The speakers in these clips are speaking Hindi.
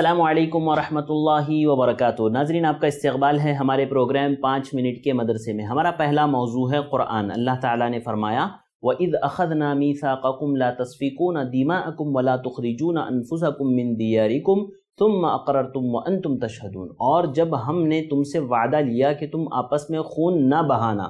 अल्लाम वरहमतुल्लाहि वबरकatuh नाजरीन आपका इस्तकबाल है हमारे प्रोग्राम पाँच मिनट के मदरसे में हमारा पहला मौजू है क़ुरान अल्लाह ताला ने फरमाया व इद अखद नामी क़कुम ला तस्फ़ीकून दीमा अकुम वला तखरीजून अनफुसकुम मिन दियारिकुम तुम अकर तुम वन तुम तशहदून और जब हमने तुमसे वादा लिया कि तुम आपस में खून ना बहाना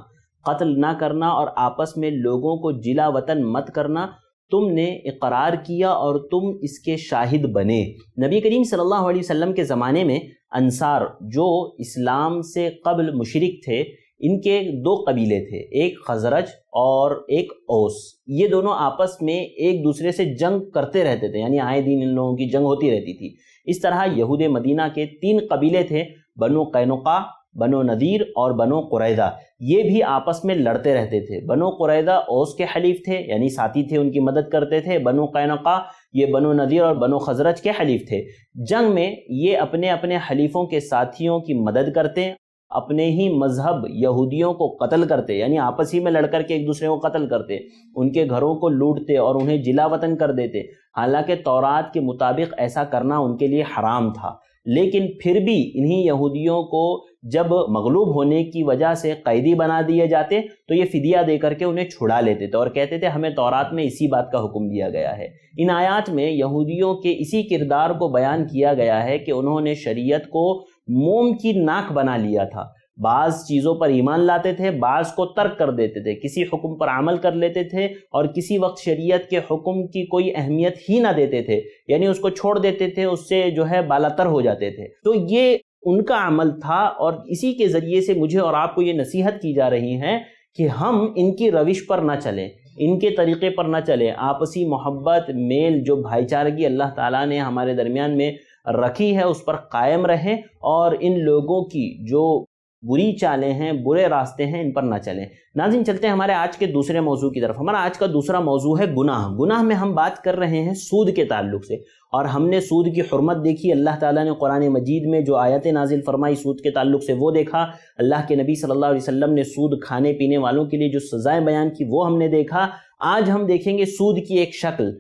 कत्ल ना करना और आपस में लोगों को जिला वतन मत करना तुमने इकरार किया और तुम इसके शाहिद बने नबी करीम सल्लल्लाहु अलैहि वसल्लम के ज़माने में अंसार जो इस्लाम से कबल मुशरक थे इनके दो कबीले थे एक खजरज और एक ओस ये दोनों आपस में एक दूसरे से जंग करते रहते थे यानी आए दिन इन लोगों की जंग होती रहती थी इस तरह यहूद मदीना के तीन कबीले थे बनो कैनुका बनो नदीर और बनो कुरैदा ये भी आपस में लड़ते रहते थे बनो कुरैदा ओस के हलीफ थे यानी साथी थे उनकी मदद करते थे बनो कैनका ये बनो नदीर और बनो खजरज के हलीफ थे जंग में ये अपने अपने हलीफों के साथियों की मदद करते अपने ही मजहब यहूदियों को कत्ल करते यानी आपस ही में लड़ के एक दूसरे को कत्ल करते उनके घरों को लूटते और उन्हें जिला वतन कर देते हालांकि तौरात के मुताबिक ऐसा करना उनके लिए हराम था लेकिन फिर भी इन्हीं यहूदियों को जब मगलूब होने की वजह से कैदी बना दिए जाते तो ये फिदिया दे करके उन्हें छुड़ा लेते थे और कहते थे हमें तौरात में इसी बात का हुक्म दिया गया है इन आयात में यहूदियों के इसी किरदार को बयान किया गया है कि उन्होंने शरीयत को मोम की नाक बना लिया था बाज़ चीज़ों पर ईमान लाते थे बाज़ को तर्क कर देते थे किसी हुक्म पर अमल कर लेते थे और किसी वक्त शरीयत के हुक्म की कोई अहमियत ही ना देते थे यानी उसको छोड़ देते थे उससे जो है बालातर हो जाते थे तो ये उनका अमल था और इसी के ज़रिए से मुझे और आपको ये नसीहत की जा रही है कि हम इनकी रविश पर ना चलें इनके तरीक़े पर ना चलें आपसी मोहब्बत मेल जो भाईचारगी अल्लाह ताला ने हमारे दरमियान में रखी है उस पर कायम रहें और इन लोगों की जो बुरी चालें हैं बुरे रास्ते हैं इन पर ना चलें नाजिन चलते हैं हमारे आज के दूसरे मौजू की तरफ हमारा आज का दूसरा मौजू है गुनाह गुनाह में हम बात कर रहे हैं सूद के ताल्लुक से और हमने सूद की हरमत देखी अल्लाह ताला ने कुरान मजीद में जो आयत नाजिल फरमाई सूद के ताल्लुक से वो देखा अल्लाह के नबी सल्ला वसम ने सूद खाने पीने वालों के लिए जो सज़ाएँ बयान की वो हमने देखा आज हम देखेंगे सूद की एक शक्ल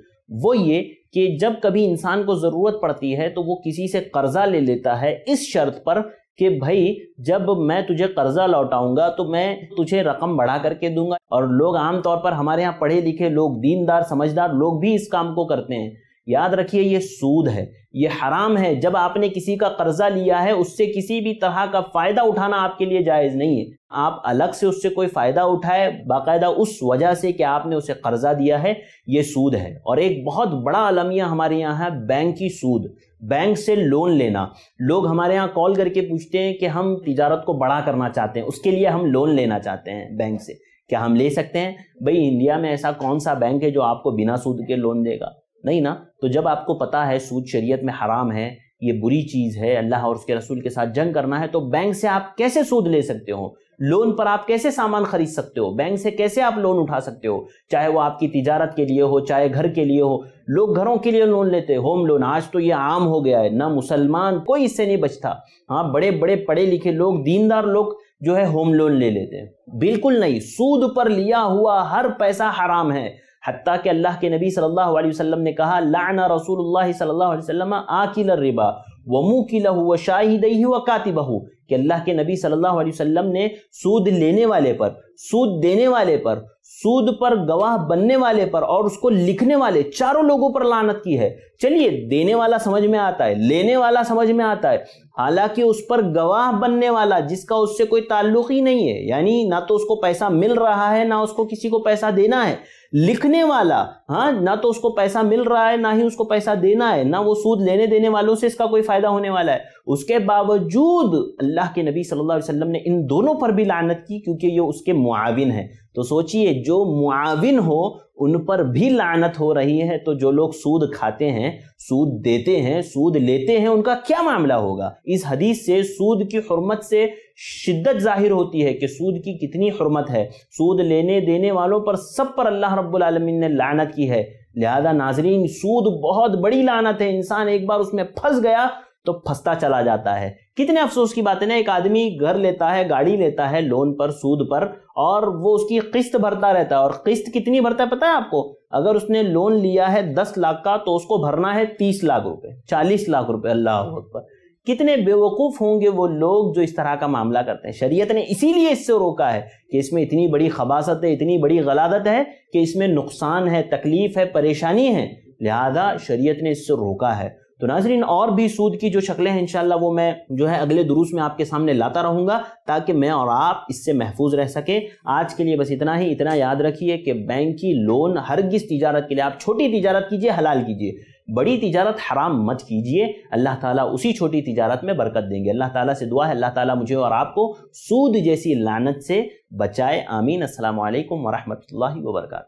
वो ये कि जब कभी इंसान को ज़रूरत पड़ती है तो वो किसी से कर्ज़ा ले लेता है इस शर्त पर कि भाई जब मैं तुझे कर्जा लौटाऊंगा तो मैं तुझे रकम बढ़ा करके दूंगा और लोग आमतौर पर हमारे यहाँ पढ़े लिखे लोग दीनदार समझदार लोग भी इस काम को करते हैं याद रखिए ये सूद है ये हराम है जब आपने किसी का कर्जा लिया है उससे किसी भी तरह का फायदा उठाना आपके लिए जायज़ नहीं है आप अलग से उससे कोई फ़ायदा उठाए बाकायदा उस वजह से कि आपने उसे कर्जा दिया है ये सूद है और एक बहुत बड़ा अलमिया हमारे यहाँ है बैंक की सूद बैंक से लोन लेना लोग हमारे यहाँ कॉल करके पूछते हैं कि हम तजारत को बड़ा करना चाहते हैं उसके लिए हम लोन लेना चाहते हैं बैंक से क्या हम ले सकते हैं भाई इंडिया में ऐसा कौन सा बैंक है जो आपको बिना सूद के लोन देगा नहीं ना तो जब आपको पता है सूद शरीयत में हराम है ये बुरी चीज़ है अल्लाह और उसके रसूल के साथ जंग करना है तो बैंक से आप कैसे सूद ले सकते हो लोन पर आप कैसे सामान खरीद सकते हो बैंक से कैसे आप लोन उठा सकते हो चाहे वो आपकी तिजारत के लिए हो चाहे घर के लिए हो लोग घरों के लिए लोन लेते होम लोन आज तो ये आम हो गया है ना मुसलमान कोई इससे नहीं बचता हाँ बड़े बड़े पढ़े लिखे लोग दीनदार लोग जो है होम लोन ले लेते हैं बिल्कुल नहीं सूद पर लिया हुआ हर पैसा हराम है हती कि अल्लाह के नबी सल्लल्लाहु अलैहि वसल्लम ने कहा लाना रसूल सल्लल्लाहु अलैहि वसल्लम आकिल रिबा वमू किलहू व शाहिदही व कातिबहू कि अल्लाह के नबी सल्लल्लाहु अलैहि वसल्लम ने सूद लेने वाले पर सूद देने वाले पर सूद पर गवाह बनने वाले पर और उसको लिखने वाले चारों लोगों पर लानत की है चलिए देने वाला समझ में आता है लेने वाला समझ में आता है हालांकि उस पर गवाह बनने वाला जिसका उससे कोई ताल्लुक ही नहीं है यानी ना तो उसको पैसा मिल रहा है ना उसको किसी को पैसा देना है लिखने वाला हाँ ना तो उसको पैसा मिल रहा है ना ही उसको पैसा देना है ना वो सूद लेने देने वालों से इसका कोई फायदा होने वाला है उसके बावजूद अल्लाह के नबी सल्लल्लाहु अलैहि वसल्लम ने इन दोनों पर भी लानत की क्योंकि ये उसके मुआविन है तो सोचिए जो मुआविन हो उन पर भी लानत हो रही है तो जो लोग सूद खाते हैं सूद देते हैं सूद लेते हैं उनका क्या मामला होगा इस हदीस से सूद की हरमत से शिद्दत जाहिर होती है कि सूद की कितनी हरमत है सूद लेने देने वालों पर सब पर अल्लाह रब्बुल ने लानत की है लिहाजा नाजरीन सूद बहुत बड़ी लानत है इंसान एक बार उसमें फंस गया तो फंसता चला जाता है कितने अफसोस की बात है ना एक आदमी घर लेता है गाड़ी लेता है लोन पर सूद पर और वो उसकी किस्त भरता रहता है और किस्त कितनी भरता है पता है आपको अगर उसने लोन लिया है दस लाख का तो उसको भरना है तीस लाख रुपए चालीस लाख रुपए अल्लाह पर कितने बेवकूफ़ होंगे वो लोग जो इस तरह का मामला करते हैं शरीयत ने इसीलिए इससे रोका है कि इसमें इतनी बड़ी खबासत है इतनी बड़ी गलादत है कि इसमें नुकसान है तकलीफ़ है परेशानी है लिहाजा शरीयत ने इससे रोका है तो नाजरीन और भी सूद की जो शक्लें हैं इंशाल्लाह वो मैं जो है अगले दुरूस में आपके सामने लाता रहूँगा ताकि मैं और आप इससे महफूज रह सकें आज के लिए बस इतना ही इतना याद रखिए कि बैंक की लोन हर किस तजारत के लिए आप छोटी तजारत कीजिए हलाल कीजिए बड़ी तिजारत हराम मत कीजिए अल्लाह ताला उसी छोटी तिजारत में बरकत देंगे अल्लाह ताला से दुआ है अल्लाह ताला मुझे और आपको सूद जैसी लानत से बचाए आमीन असल वरहमल वर्क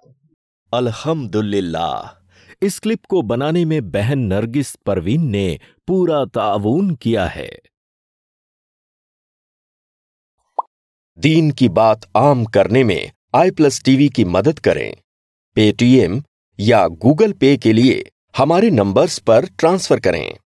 अलहमदुल्ला इस क्लिप को बनाने में बहन नरगिस परवीन ने पूरा ताउन किया है दीन की बात आम करने में आई प्लस टीवी की मदद करें पेटीएम या गूगल पे के लिए हमारे नंबर्स पर ट्रांसफर करें